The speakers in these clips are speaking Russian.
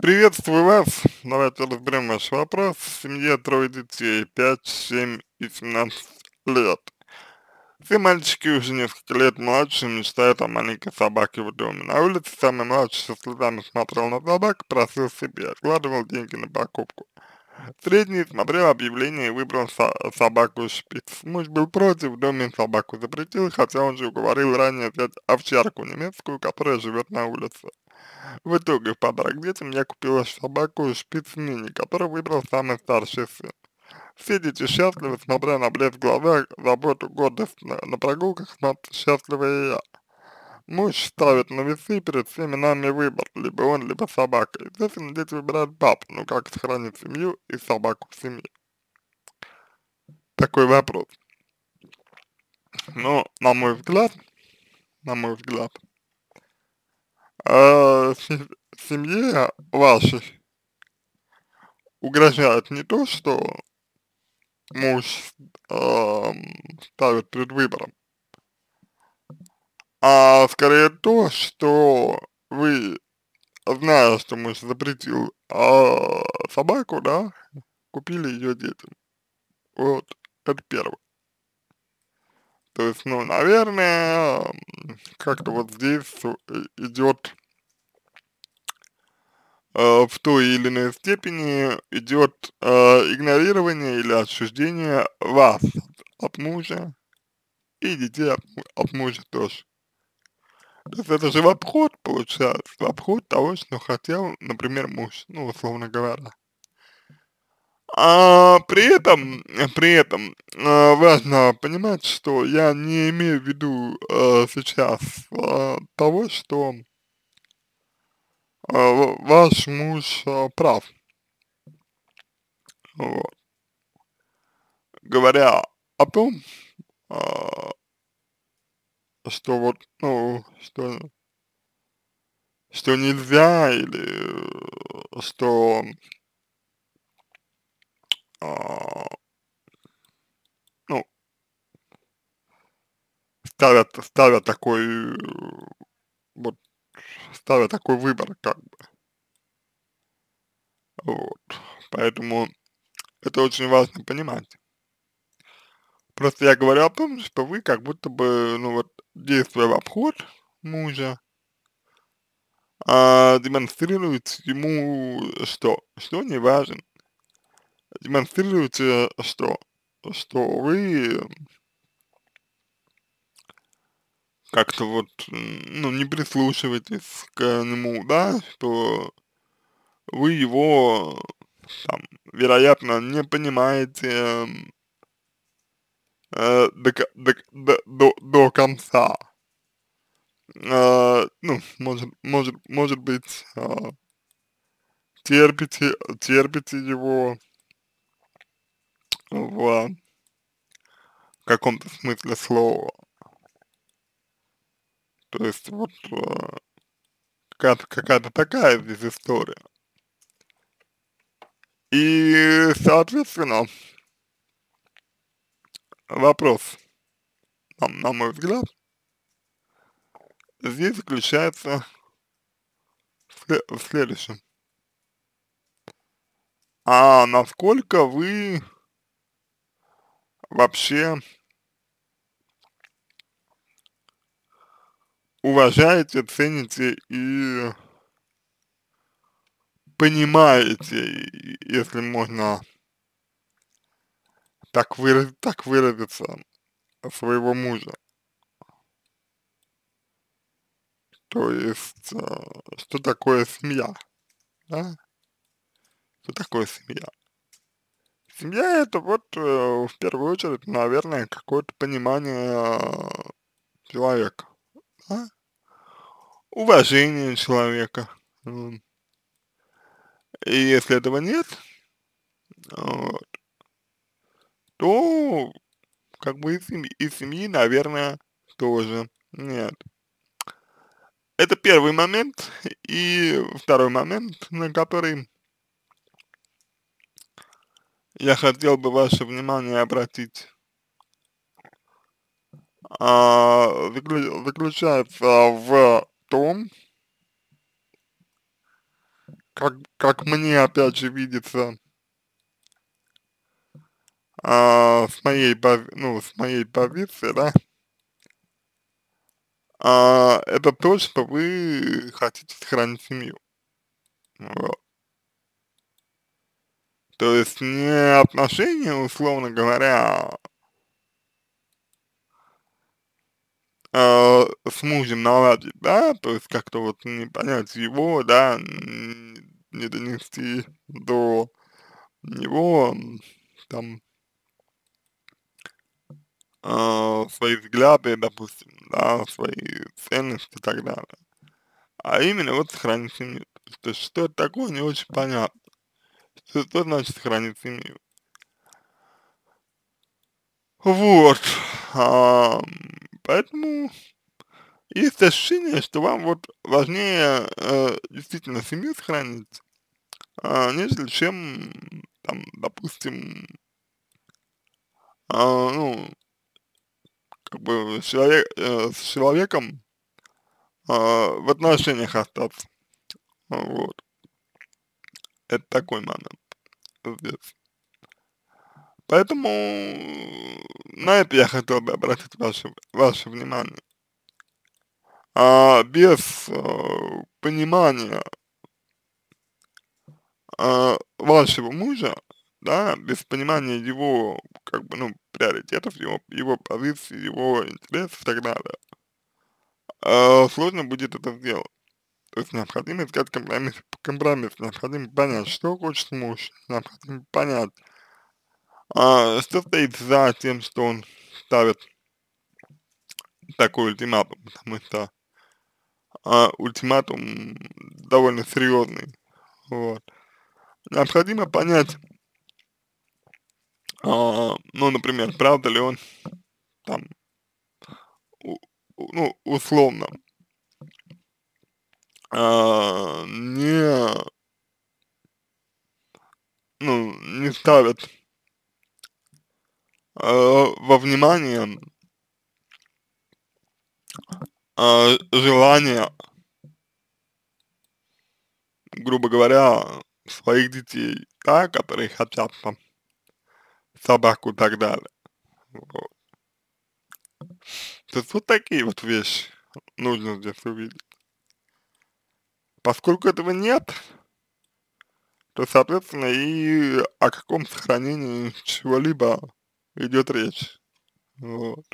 Приветствую вас. Давайте разберем ваш вопрос. Семья трое детей, 5, 7 и 17 лет. Все мальчики уже несколько лет младше мечтают о маленькой собаке в доме. На улице самый младший со слезами смотрел на собак, просил себе, откладывал деньги на покупку. Средний смотрел объявление и выбрал со собаку шпиц. Муж был против, в доме собаку запретил, хотя он же уговорил ранее взять овчарку немецкую, которая живет на улице. В итоге в подарок детям я купила собаку Шпиц Мини, которую выбрал самый старший сын. Все дети счастливы, смотря на блеск в глазах, заботу, гордость на, на прогулках, смотрю, счастлива и я. Муж ставит на весы перед всеми нами выбор, либо он, либо собака. Естественно, дети выбирают папу, но как сохранить семью и собаку в семье? Такой вопрос. Но, ну, на мой взгляд, на мой взгляд, э, семье вашей угрожает не то, что муж э, ставит перед выбором, а скорее то, что вы, зная, что муж запретил э, собаку, да, купили ее детям. Вот, это первое. То есть, ну, наверное, как-то вот здесь э, идет э, в той или иной степени идет э, игнорирование или отчуждение вас от мужа и детей от, от мужа тоже. То есть это же в обход получается, в обход того, что хотел, например, муж, ну, условно говоря. А при этом, э, при этом э, важно понимать, что я не имею в виду э, сейчас э, того, что э, ваш муж э, прав. Вот. Говоря о том, э, что вот, ну, что, что нельзя или э, что а, ну, ставят, ставят такой, вот, ставят такой выбор, как бы. Вот. Поэтому это очень важно понимать. Просто я говорю о том, что вы как будто бы, ну вот, действуя в обход мужа, а, демонстрируете ему, что, что не важен, демонстрируете что? Что вы как-то вот, ну, не прислушиваетесь к нему, да, что вы его, там, вероятно, не понимаете э, до, до, до, до, до конца. Э, ну, может, может, может быть, э, терпите, терпите его, в каком-то смысле слова. То есть вот э, какая-то какая такая здесь история. И, соответственно, вопрос, на, на мой взгляд, здесь заключается в, в следующем. А насколько вы вообще уважаете, цените и понимаете, если можно так, выраз, так выразиться, своего мужа. То есть, э, что такое семья, да? Что такое семья? Семья это вот э, в первую очередь, наверное, какое-то понимание э, человека, да? уважение человека. Э, и если этого нет, вот, то как бы и семьи, и семьи, наверное, тоже нет. Это первый момент. И второй момент, на который я хотел бы ваше внимание обратить. А, заключается а, в том, как, как мне опять же видится, а, с моей ну, с моей позиции, да, а, это то, что вы хотите сохранить семью. Вот. То есть не отношения, условно говоря, э, с мужем наладить, да, то есть как-то вот не понять его, да, не донести до него, там, э, свои взгляды, допустим, да, свои ценности и так далее. А именно вот сохранить семью. То есть что это такое, не очень понятно. Что значит хранится семью. Вот. А, поэтому есть ощущение, что вам вот важнее э, действительно семью сохранить, э, нежели чем, там, допустим, э, ну, как бы с, человек, э, с человеком э, в отношениях остаться. Вот. Это такой момент вес. Поэтому э, на это я хотел бы обратить ваше, ваше внимание. А без а, понимания а, вашего мужа, да, без понимания его, как бы, ну, приоритетов, его, его позиций, его интересов и так далее, а, сложно будет это сделать. То есть необходимо искать компромисс, компромисс, необходимо понять, что хочет муж, необходимо понять, а, что стоит за тем, что он ставит такой ультиматум, потому что а, ультиматум довольно серьезный, вот. Необходимо понять, а, ну, например, правда ли он там, у, ну, условно, а, не, ну, не ставят а, во внимание а, желание, грубо говоря, своих детей, да, которые хотят там собаку и так далее. Вот. То есть вот такие вот вещи нужно здесь увидеть. Поскольку этого нет, то, соответственно, и о каком сохранении чего-либо идет речь. Вот.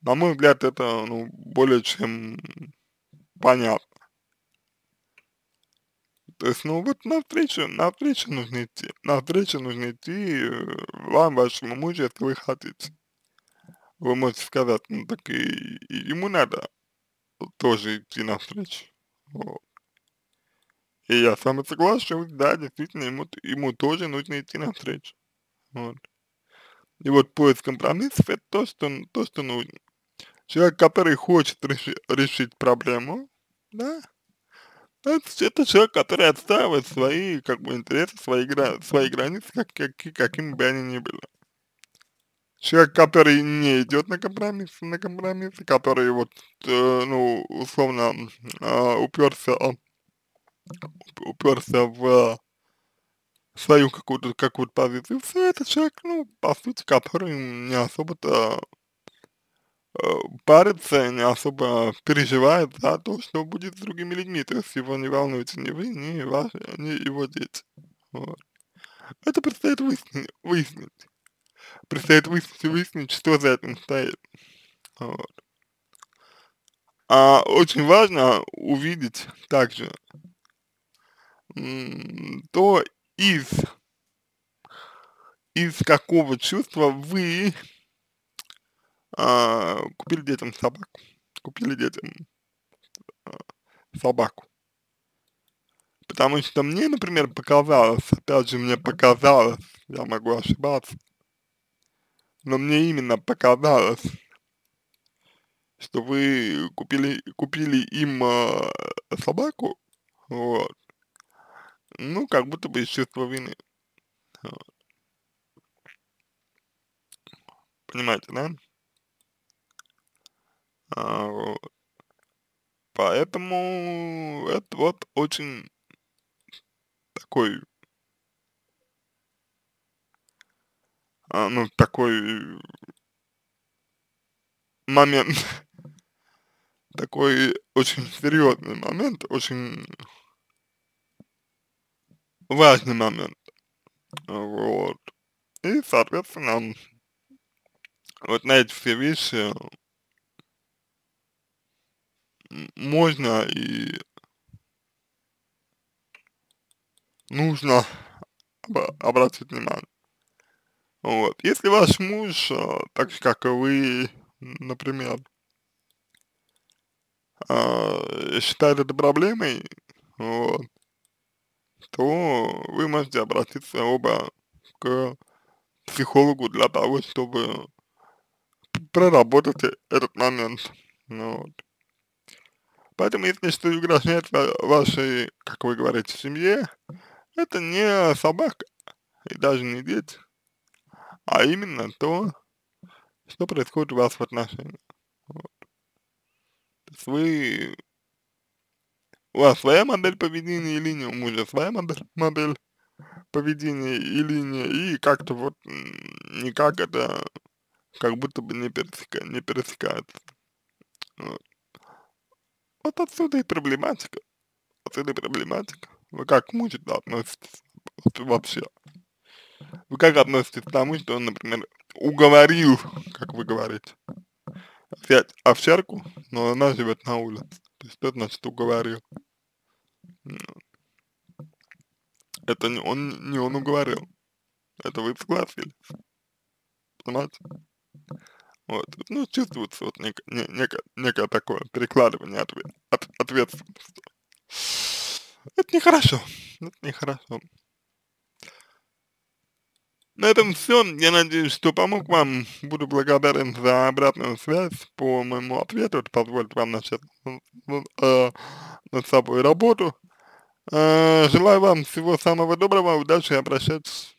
На мой взгляд, это ну, более чем понятно. То есть, ну вот на встречу, на встречу нужно идти, на встречу нужно идти э, вам, вашему мужу, если вы хотите. Вы можете сказать, ну так и, и ему надо тоже идти на навстречу. Вот. И я с вами соглашусь, да, действительно, ему, ему тоже нужно идти навстречу. Вот. И вот поиск компромиссов это то, что, то, что нужно. Человек, который хочет реши, решить проблему, да, это, это человек, который отстаивает свои, как бы, интересы, свои, гра, свои границы, как, как, какими бы они ни были человек, который не идет на компромисс, на компромисс, который вот, э, ну, условно, э, уперся, а, уперся в а, свою какую-то какую, -то, позицию, все это человек, ну, по сути, который не особо-то э, парится, не особо переживает за то, что будет с другими людьми, то есть его не волнуете ни вы, ни ваши, ни его дети, вот. Это предстоит выяснить. выяснить предстоит выяснить выяснить, что за этим стоит. Вот. А очень важно увидеть также то, из, из какого чувства вы а, купили детям собаку. Купили детям а, собаку. Потому что мне, например, показалось, опять же, мне показалось, я могу ошибаться, но мне именно показалось, что вы купили, купили им э, собаку, вот, ну, как будто бы из чувства вины. Вот. Понимаете, да? А, вот. Поэтому это вот очень такой А, ну, такой момент, такой очень серьезный момент, очень важный момент, вот, и, соответственно, вот на эти все вещи можно и нужно обратить внимание. Вот. Если ваш муж, э, так же как и вы, например, э, считает это проблемой, вот, то вы можете обратиться оба к психологу для того, чтобы проработать этот момент. вот. Поэтому, если что угрожает вашей, как вы говорите, семье, это не собака и даже не дети а именно то, что происходит у вас в отношениях. Вот. То есть вы, у вас своя модель поведения и линия, у мужа своя модель, модель поведения и линия, и как-то вот никак это как будто бы не, пересека, не пересекается. Вот. вот отсюда и проблематика. Отсюда и проблематика. Вы как мужчина относитесь вообще? Вы ну, как относитесь к тому, что он, например, уговорил, как вы говорите, взять овчарку, но она живет на улице? То есть, это значит уговорил? Ну, это не он, не он уговорил. Это вы согласились. Понимаете? Вот. Ну, чувствуется вот некое, некое, некое такое перекладывание ответ, от, ответственности. Это нехорошо. Это нехорошо. На этом все. Я надеюсь, что помог вам. Буду благодарен за обратную связь по моему ответу. Это позволит вам начать э, э над собой работу. Э, желаю вам всего самого доброго, удачи и обращайтесь